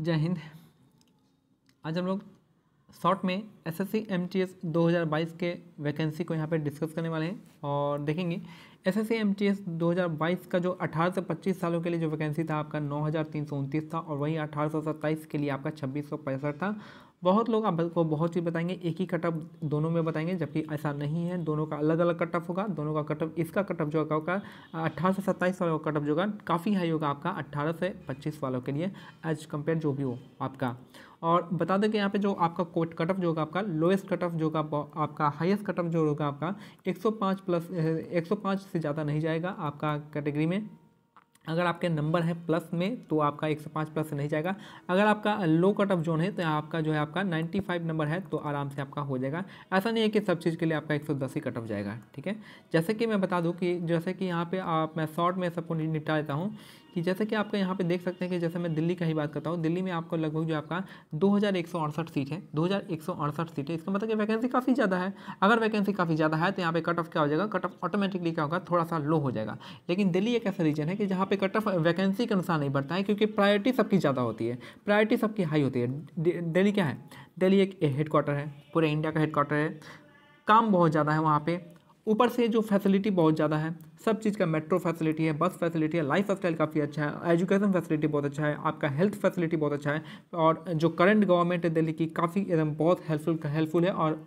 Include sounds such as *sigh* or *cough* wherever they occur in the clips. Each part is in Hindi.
जय हिंद आज हम लोग शॉर्ट में S S C M T S दो हज़ार बाईस के वैकेंसी को यहाँ पे डिस्कस करने वाले हैं और देखेंगे S S C M T S दो हज़ार बाईस का जो अठारह से पच्चीस सालों के लिए जो वैकेंसी था आपका नौ हज़ार तीन सौ उनतीस था और वहीं अठारह सौ सत्ताईस के लिए आपका छब्बीस सौ पैंसठ था बहुत लोग आपको बहुत चीज़ बताएंगे एक ही कटअप दोनों में बताएंगे जबकि ऐसा नहीं है दोनों का अलग अलग कटअप होगा दोनों का कटअप इसका कटअप जो होगा अट्ठारह से सत्ताईस वालों का कटअप जो होगा काफ़ी हाई होगा आपका अट्ठारह से पच्चीस वालों के लिए एज कम्पेयर जो भी हो आपका और बता दें कि यहाँ पे जो आपका कोट कटअप जो होगा आपका लोएस्ट कटअप जो होगा आपका हाईएस्ट कटअप जो होगा आपका 105 प्लस 105 से ज़्यादा नहीं जाएगा आपका कैटेगरी में अगर आपके नंबर है प्लस में तो आपका एक सौ पाँच प्लस नहीं जाएगा अगर आपका लो कट ऑफ जोन है तो आपका जो है आपका नाइन्टी फाइव नंबर है तो आराम से आपका हो जाएगा ऐसा नहीं है कि सब चीज़ के लिए आपका एक सौ दस ही कट ऑफ जाएगा ठीक है जैसे कि मैं बता दूँ कि जैसे कि यहाँ पे आप मैं शॉर्ट में सबको निपटा देता हूँ कि जैसे कि आपका यहाँ पे देख सकते हैं कि जैसे मैं दिल्ली का ही बात करता हूँ दिल्ली में आपको लगभग जो आपका दो सीट है दो सीट है इसका मतलब कि वैकेंसी काफ़ी ज़्यादा है अगर वैकेंसी काफ़ी ज़्यादा है तो यहाँ पे कट ऑफ क्या हो जाएगा कट ऑफ ऑटोमेटिकली क्या होगा थोड़ा सा लो हो जाएगा लेकिन दिल्ली एक ऐसा रीजन है कि जहाँ पे कट ऑफ वैकेंसी के अनुसार नहीं बढ़ता है क्योंकि प्रायोरिटी सबकी ज़्यादा होती है प्रायोरिटी सबकी हाई होती है दिल्ली क्या है दिल्ली एक हेडक्वार्टर है पूरे इंडिया का हेडक्वार्टर है काम बहुत ज़्यादा है वहाँ पे ऊपर से जो फैसिलिटी बहुत ज़्यादा है सब चीज़ का मेट्रो फैसिलिटी है बस फैसिलिटी है लाइफ स्टाइल काफ़ी अच्छा है एजुकेशन फैसिलिटी बहुत अच्छा है आपका हेल्थ फैसिलिटी बहुत अच्छा है और जो करंट गवर्नमेंट है दिल्ली की काफ़ी एकदम बहुत हेल्पफुल हेल्पफुल है और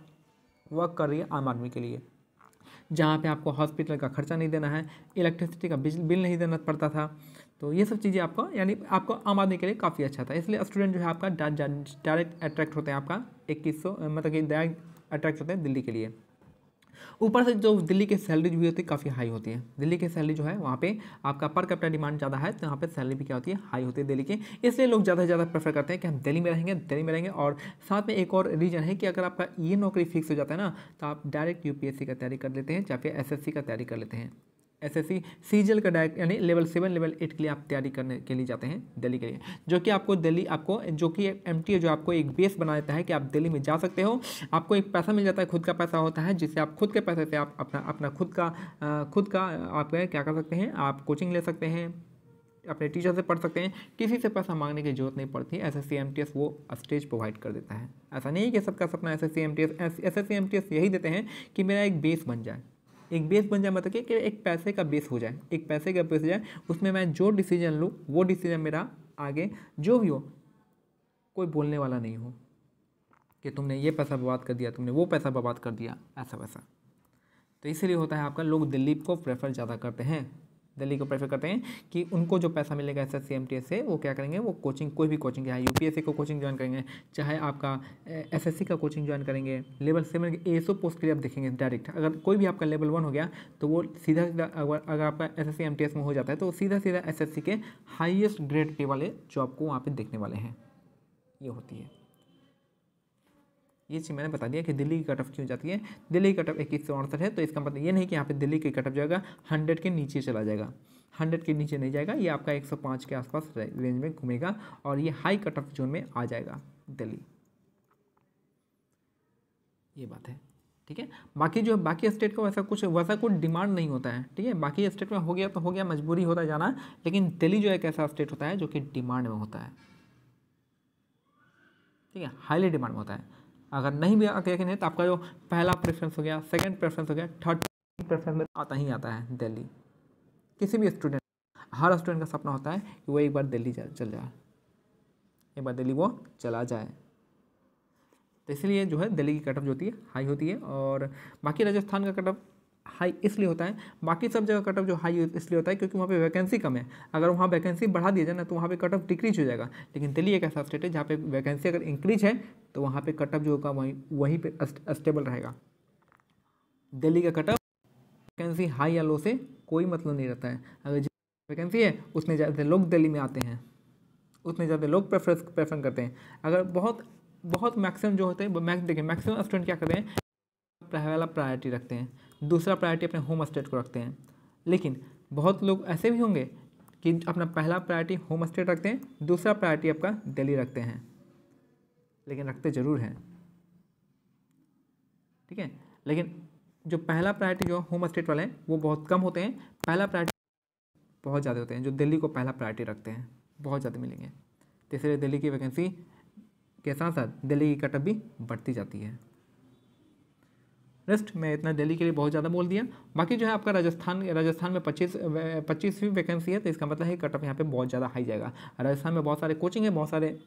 वर्क कर रही है आम आदमी के लिए जहाँ पे आपको हॉस्पिटल का खर्चा नहीं देना है इलेक्ट्रिसिटी का बिल नहीं देना पड़ता था तो ये सब चीज़ें आपको यानी आपको आम आदमी के लिए काफ़ी अच्छा था इसलिए स्टूडेंट जो है आपका डायरेक्ट अट्रैक्ट होते हैं आपका इक्कीस मतलब कि डायरेक्ट अट्रैक्ट होते हैं दिल्ली के लिए ऊपर से जो दिल्ली की सैलरी भी होती है काफ़ी हाई होती है दिल्ली की सैलरी जो है वहाँ पे आपका पर कैपिटल डिमांड ज़्यादा है तो यहाँ पे सैलरी भी क्या होती है हाई होती है दिल्ली के इसलिए लोग ज़्यादा से ज़्यादा प्रेफर करते हैं कि हम दिल्ली में रहेंगे दिल्ली में रहेंगे और साथ में एक और रीज़न है कि अगर आपका ये e नौकरी फिक्स हो जाता है ना तो आप डायरेक्ट यू का तैयारी कर लेते हैं या फिर एस का तैयारी कर लेते हैं एस एस सी सीजल का डायरेक्ट यानी लेवल सेवन लेवल एट के लिए आप तैयारी करने के लिए जाते हैं दिल्ली के लिए जो कि आपको दिल्ली आपको जो कि एम टी जो आपको एक बेस बना देता है कि आप दिल्ली में जा सकते हो आपको एक पैसा मिल जाता है खुद का पैसा होता है जिससे आप खुद के पैसे से आप अपना अपना खुद का खुद का आप क्या कर सकते हैं आप कोचिंग ले सकते हैं अपने टीचर से पढ़ सकते हैं किसी से पैसा मांगने की जरूरत नहीं पड़ती S S C M T S वो स्टेज प्रोवाइड कर देता है ऐसा नहीं है कि सबका सपना S S C M T S S S C M T S यही देते हैं कि मेरा एक बेस बन जाए एक बेस बन जाए मतलब कि एक पैसे का बेस हो जाए एक पैसे का बेस हो जाए उसमें मैं जो डिसीजन लूँ वो डिसीजन मेरा आगे जो भी हो कोई बोलने वाला नहीं हो कि तुमने ये पैसा बर्बाद कर दिया तुमने वो पैसा बर्बाद कर दिया ऐसा वैसा तो इसलिए होता है आपका लोग दिल्ली को प्रेफर ज़्यादा करते हैं दिल्ली को प्रेफर करते हैं कि उनको जो पैसा मिलेगा एस एस सी से वो क्या करेंगे वो कोचिंग कोई भी कोचिंग चाहे यू को कोचिंग ज्वाइन करेंगे चाहे आपका एस का कोचिंग ज्वाइन करेंगे लेवल सेवन के ए पोस्ट के लिए आप देखेंगे डायरेक्ट अगर कोई भी आपका लेवल वन हो गया तो वो सीधा अगर अगर आपका एस एस में हो जाता है तो सीधा सीधा एस के हाइएस्ट ग्रेड पे वाले जॉब को वहाँ पर देखने वाले हैं ये होती है ये चीज़ मैंने बता दिया कि दिल्ली की कट ऑफ क्यों जाती है दिल्ली की कट ऑफ इक्कीस सौ अड़सठ है तो इसका मतलब ये नहीं कि यहाँ पे दिल्ली की कट ऑफ जाएगा हंड्रेड के नीचे चला जाएगा हंड्रेड के नीचे नहीं जाएगा ये आपका एक सौ पाँच के आसपास रेंज में घूमेगा और ये हाई कट ऑफ जोन में आ जाएगा दिल्ली ये बात है ठीक है बाकी जो बाकी स्टेट का वैसा कुछ वैसा कुछ डिमांड नहीं होता है ठीक है बाकी स्टेट में हो गया तो हो गया मजबूरी होता जाना लेकिन दिल्ली जो एक ऐसा स्टेट होता है जो कि डिमांड में होता है ठीक है हाईली डिमांड में होता है अगर नहीं भी आके देखेंगे तो आपका जो पहला प्रेफरेंस हो गया सेकंड प्रेफरेंस हो गया थर्ड प्रेफरेंस में आता ही आता है दिल्ली किसी भी स्टूडेंट हर स्टूडेंट का सपना होता है कि वो एक बार दिल्ली जा, चल जाए एक बार दिल्ली वो चला जाए तो इसलिए जो है दिल्ली की कटअप जो होती है हाई होती है और बाकी राजस्थान का कटअप हाई इसलिए होता है बाकी सब जगह कट ऑफ जो हाई इसलिए होता है क्योंकि वहाँ पे वैकेंसी कम है अगर वहाँ वैकेंसी बढ़ा दिया जाए ना तो वहाँ पे कट ऑफ डिक्रीज हो जाएगा लेकिन दिल्ली एक ऐसा स्टेट है जहाँ पे वैकेंसी अगर इंक्रीज है तो वहाँ पे कट ऑफ जो होगा वहीं वहीं पर स्टेबल रहेगा दिल्ली का कट ऑफ वैकेंसी हाई या लो से कोई मतलब नहीं रहता है अगर वैकेंसी है उसमें ज़्यादा लोग दिल्ली में आते हैं उसमें ज़्यादा लोग प्रेफरेंस प्रेफर करते हैं अगर बहुत बहुत मैक्सिमम जो होते हैं मैक्स देखें मैक्सिमम स्टूडेंट क्या करते हैं पहला प्रायोरिटी रखते हैं दूसरा प्रायोरिटी अपने होम स्टेट को रखते हैं लेकिन बहुत लोग ऐसे भी होंगे कि अपना पहला प्रायोरिटी होम स्टेट रखते हैं दूसरा प्रायोरिटी आपका दिल्ली रखते हैं लेकिन रखते ज़रूर हैं ठीक है लेकिन जो पहला प्रायोरिटी जो होम स्टेट वाले हैं वो बहुत कम होते हैं पहला प्रायोरिटी बहुत ज़्यादा होते हैं जो दिल्ली को पहला प्रायोरिटी रखते हैं बहुत ज़्यादा मिलेंगे तीसरे इसलिए दिल्ली की वैकेंसी के साथ साथ दिल्ली की कटअप भी बढ़ती जाती है रेस्ट मैं इतना दिल्ली के लिए बहुत ज़्यादा बोल दिया बाकी जो है आपका राजस्थान राजस्थान में पच्चीस पच्चीसवीं वैकेंसी है तो इसका मतलब है कट ऑफ यहाँ पे बहुत ज़्यादा हाई जाएगा राजस्थान में बहुत सारे कोचिंग है बहुत सारे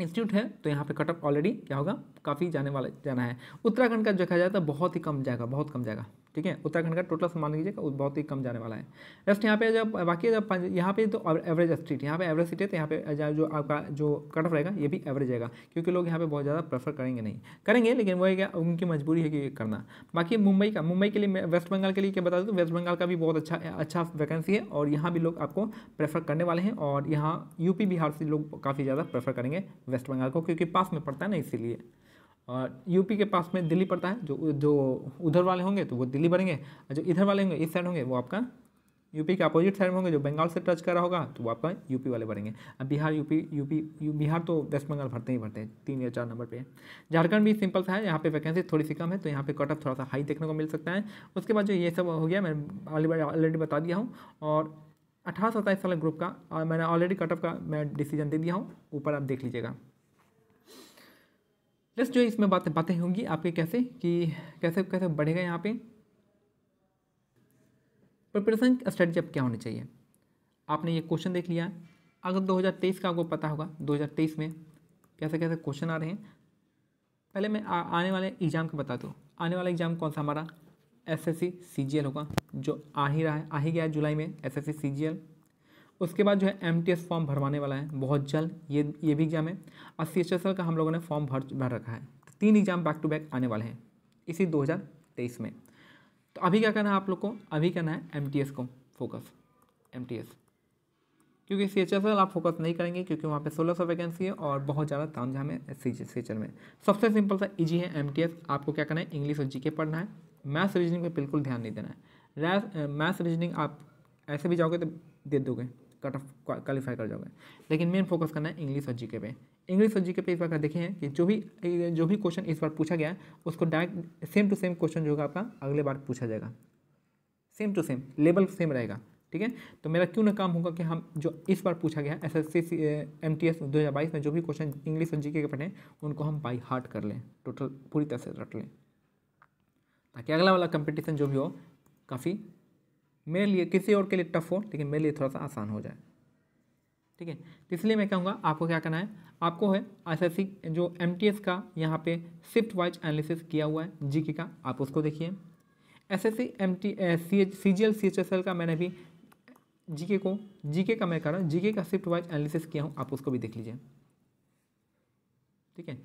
इंस्टीट्यूट है तो यहाँ पे कट ऑफ ऑलरेडी क्या होगा काफ़ी जाने वाला जाना है उत्तराखंड का देखा जाए तो बहुत ही कम जाएगा बहुत कम जाएगा ठीक है उत्तराखंड का टोटल मान लीजिएगा बहुत ही कम जाने वाला है नेक्स्ट यहाँ पे जब बाकी जब यहाँ पे तो एवरेज स्ट्रीट यहाँ पे एवरेज सीट है तो यहाँ पे जो आपका जो कट ऑफ रहेगा ये भी एवरेज रहेगा क्योंकि लोग यहाँ पे बहुत ज़्यादा प्रेफर करेंगे नहीं करेंगे लेकिन वही क्या उनकी मजबूरी है कि करना बाकी मुंबई का मुंबई के लिए वेस्ट बंगाल के लिए क्या बता दूँ तो वेस्ट बंगाल का भी बहुत अच्छा अच्छा वैकेंसी है और यहाँ भी लोग आपको प्रेफर करने वाले हैं और यहाँ यूपी बिहार से लोग काफ़ी ज़्यादा प्रेफर करेंगे वेस्ट बंगाल को क्योंकि पास में पड़ता है ना इसीलिए और यूपी के पास में दिल्ली पड़ता है जो जो उधर वाले होंगे तो वो दिल्ली बनेंगे और जो इधर वाले होंगे इस साइड होंगे वो आपका यूपी के अपोजिट साइड में होंगे जो बंगाल से टच कर रहा होगा तो वो आपका यूपी वाले बनेंगे अब Bihar UP UP U, Bihar तो वेस्ट बंगाल भरते ही भरते हैं तीन या चार नंबर पे झारखंड भी सिंपल सा है यहाँ पे वैकेंसी थोड़ी सी कम है तो यहाँ पे कट ऑफ थोड़ा सा हाई देखने को मिल सकता है उसके बाद जो ये सब हो गया मैंने ऑलरेडी बता दिया हूँ और अठारह सत्ताईस साल ग्रुप का मैंने ऑलरेडी कट ऑफ का मैं डिसीजन दे दिया हूँ ऊपर आप देख लीजिएगा प्लस जो इसमें बातें बातें होंगी आपके कैसे कि कैसे कैसे बढ़ेगा यहाँ पे प्रिपरेशन स्ट्रेटजी अब क्या होनी चाहिए आपने ये क्वेश्चन देख लिया अगर 2023 का आपको पता होगा 2023 में कैसे कैसे क्वेश्चन आ रहे हैं पहले मैं आ, आने वाले एग्ज़ाम का बता दूँ आने वाला एग्ज़ाम कौन सा हमारा एस एस होगा जो आ ही रहा है आ ही गया जुलाई में एस एस उसके बाद जो है एम फॉर्म भरवाने वाला है बहुत जल्द ये ये भी एग्जाम है और सी का हम लोगों ने फॉर्म भर भर रखा है तो तीन एग्जाम बैक टू बैक आने वाले हैं इसी 2023 में तो अभी क्या करना है आप लोग को अभी करना है एम को फोकस एम क्योंकि सी एच आप फोकस नहीं करेंगे क्योंकि वहाँ पे सोलह सौ वैकेंसी है और बहुत ज़्यादा झाम है सी एच में सबसे सिंपल सा इजी है एम आपको क्या करना है इंग्लिश और जी पढ़ना है मैथ्स रीजनिंग पे बिल्कुल ध्यान नहीं देना है मैथ्स रीजनिंग आप ऐसे भी जाओगे तो दे दोगे कट ऑफ क्वालिफाई कर जाओगे लेकिन मेन फोकस करना है इंग्लिश और जीके पे इंग्लिश और जीके पे इस बार का देखें कि जो भी जो भी क्वेश्चन इस बार पूछा गया है उसको direct same to same question जो होगा आपका अगले बार पूछा जाएगा same to same level same रहेगा ठीक है तो मेरा क्यों ना काम होगा कि हम जो इस बार पूछा गया S S C M T S दो हज़ार बाईस में जो भी क्वेश्चन इंग्लिश और जीके के पढ़ें उनको हम बाई हार्ट कर लें टोटल पूरी तरह से रट लें ताकि अगला वाला कंपटीशन जो भी हो काफ़ी मेरे लिए किसी और के लिए टफ हो लेकिन मेरे लिए थोड़ा सा आसान हो जाए ठीक है तो इसलिए मैं कहूँगा आपको क्या करना है आपको है एसएससी जो एम का यहाँ पे शिफ्ट वाइज एनालिसिस किया हुआ है जीके का आप उसको देखिए S C CH CGL CHSL का मैंने भी जीके को जीके का मैं कर रहा हूँ जीके का शिफ्ट वाइज एनालिसिस किया हूँ आप उसको भी देख लीजिए ठीक है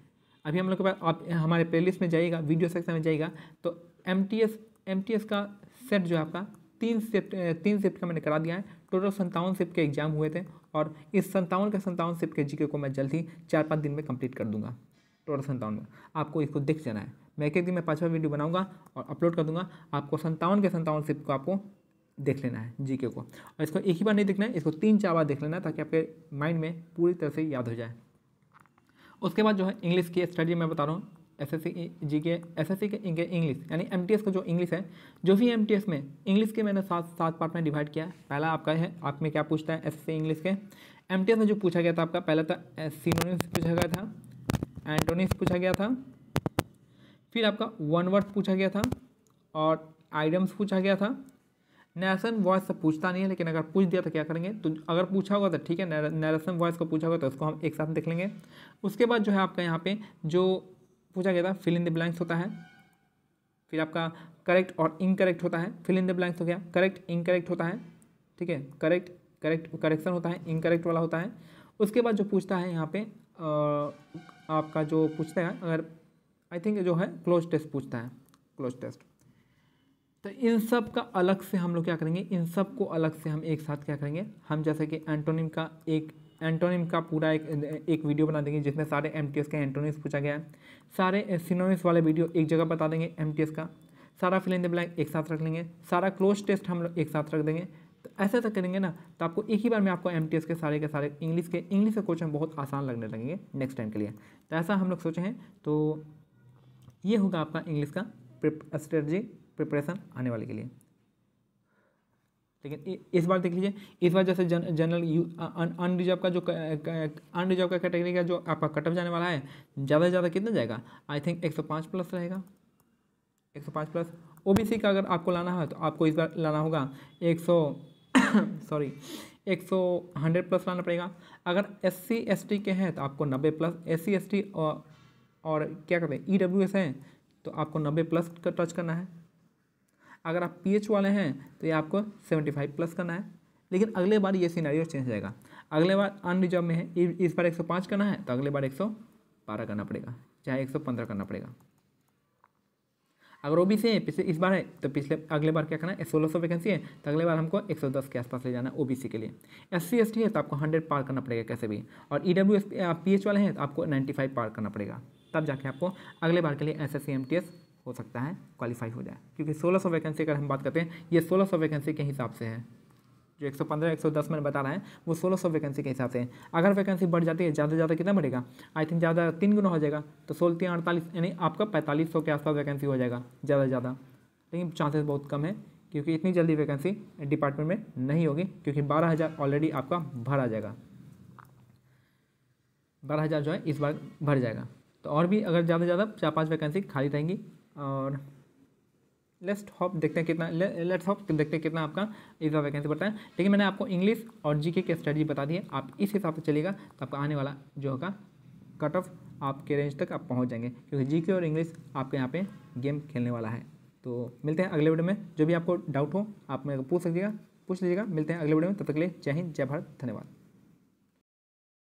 अभी हम लोग के पास आप हमारे प्लेलिस्ट में जाइएगा वीडियो सेक्शन में जाइएगा तो M T S M T S का सेट जो है आपका तीन शिफ्ट तीन शिफ्ट का मैंने करा दिया है टोटल संतावन शिफ्ट के एग्जाम हुए थे और इस संतावन के संतावन शिफ्ट के जीके को मैं जल्द ही चार पाँच दिन में कंप्लीट कर दूंगा टोटल संतावन में आपको इसको देख जाना है मैं एक एक दिन में पाँचवा वीडियो बनाऊंगा और अपलोड कर दूंगा आपको संतावन के संतावन शिफ्ट को आपको देख लेना है जी को और इसको एक ही बार नहीं देखना है इसको तीन चार बार देख लेना है ताकि आपके माइंड में पूरी तरह से याद हो जाए उसके बाद जो है इंग्लिश की स्टडी मैं बता रहा हूँ एस एस जी के एस एस सी के इंग्लिश यानी एम का जो इंग्लिश है जो भी एम में इंग्लिश के मैंने सात सात पार्ट में डिवाइड किया है पहला आपका है आप में क्या पूछता है एस इंग्लिश के एम में जो पूछा गया था आपका पहला था सीनोनिम्स पूछा गया था एंटोनिम्स पूछा गया था फिर आपका वन वर्ड पूछा गया था और आइडम्स पूछा गया था नैरसन वॉइस से पूछता नहीं है लेकिन अगर पूछ दिया तो क्या करेंगे तो अगर पूछा होगा तो ठीक है नैरसन वॉइस को पूछा होगा तो उसको हम एक साथ देख लेंगे उसके बाद जो है आपका यहाँ पे जो पूछा गया था फिल इन द ब्लैंक्स होता है फिर आपका करेक्ट और इनकरेक्ट होता है फिल इन द ब्लैंक्स हो गया करेक्ट इनकरेक्ट होता है ठीक है करेक्ट करेक्ट करेक्शन होता है इनकरेक्ट वाला होता है उसके बाद जो पूछता है यहाँ पे आपका जो पूछता है अगर आई थिंक जो है क्लोज टेस्ट पूछता है क्लोज टेस्ट तो इन सब का अलग से हम लोग क्या करेंगे इन सब को अलग से हम एक साथ क्या करेंगे हम जैसे कि एंटोनिम का एक एंटोनिम का पूरा एक एक वीडियो बना देंगे जिसमें सारे एम के एंटोनिम्स पूछा गया है सारे सिनोनिम्स वाले वीडियो एक जगह बता देंगे एम का सारा फिल इन द ब्लैंक एक साथ रख लेंगे सारा क्लोज टेस्ट हम लोग एक साथ रख देंगे तो ऐसा ऐसा करेंगे ना तो आपको एक ही बार में आपको एम के सारे के सारे इंग्लिश के इंग्लिश के क्वेश्चन बहुत आसान लगने लगेंगे नेक्स्ट टाइम के लिए तो ऐसा हम लोग सोचे हैं तो ये होगा आपका इंग्लिश का स्ट्रेटजी प्रिपरेशन आने वाले के लिए लेकिन इस बार देख लीजिए इस बार जैसे जन, जनरल अनरिजर्व का जो अनरिजर्व का कैटेगरी का जो आपका कटअप जाने वाला है ज़्यादा से ज़्यादा कितना जाएगा आई थिंक एक सौ पाँच प्लस रहेगा एक सौ पाँच प्लस ओबीसी का अगर आपको लाना है तो आपको इस बार लाना होगा एक सौ सॉरी *coughs* एक सौ हंड्रेड प्लस लाना पड़ेगा अगर एस सी एस टी के हैं तो आपको नब्बे plus S C S T और, और क्या कहते हैं ई डब्ल्यू एस हैं तो आपको नब्बे प्लस का टच करना है अगर आप पी वाले हैं तो ये आपको सेवेंटी फाइव प्लस करना है लेकिन अगले बार ये सीनारी चेंज जाएगा अगले बार अनरिजर्व में है इस बार एक सौ पाँच करना है तो अगले बार एक सौ बारह करना पड़ेगा चाहे एक सौ पंद्रह करना पड़ेगा अगर ओ बी सी है पिछले इस बार है तो पिछले अगले बार क्या करना है सोलह सौ वैकेंसी है तो अगले बार हमको एक सौ दस के आसपास ले जाना है ओ बी सी के लिए एस सी एस टी है तो आपको हंड्रेड पार करना पड़ेगा कैसे भी और E e W S P H वाले हैं तो आपको नाइन्टी फाइव पार करना पड़ेगा तब जाके आपको अगले बार के लिए S S C M T S हो सकता है क्वालिफाई हो जाए क्योंकि 1600 वैकेंसी अगर हम बात करते हैं ये 1600 वैकेंसी के हिसाब से है जो 115 110 मैंने बता रहा है वो 1600 वैकेंसी के हिसाब से है अगर वैकेंसी बढ़ जाती है ज़्यादा से ज़्यादा कितना बढ़ेगा आई थिंक ज़्यादा तीन गुना हो जाएगा तो सोलह तीन अड़तालीस यानी आपका पैंतालीस के आसपास वैकेंसी हो जाएगा ज़्यादा से ज़्यादा लेकिन चांसेस बहुत कम है क्योंकि इतनी जल्दी वैकेंसी डिपार्टमेंट में नहीं होगी क्योंकि बारह हज़ार ऑलरेडी आपका भर आ जाएगा बारह हज़ार जो है इस बार भर जाएगा तो और भी अगर ज़्यादा से ज़्यादा चार पाँच वैकेंसी खाली रहेंगी और लेट्स हॉप देखते हैं कितना लेट्स हॉप देखते हैं कितना आपका इस बार वैकेंसी बढ़ता है लेकिन मैंने आपको इंग्लिश और जीके की स्ट्रेटजी बता दी है आप इस हिसाब से चलेगा तो आपका आने वाला जो होगा कट ऑफ आपके रेंज तक आप पहुंच जाएंगे क्योंकि जीके और इंग्लिश आपके यहाँ पे गेम खेलने वाला है तो मिलते हैं अगले वीडियो में जो भी आपको डाउट हो आप मेरे को पूछ सकिएगा पूछ लीजिएगा मिलते हैं अगले वीडियो में तब तक के लिए जय हिंद जय भारत धन्यवाद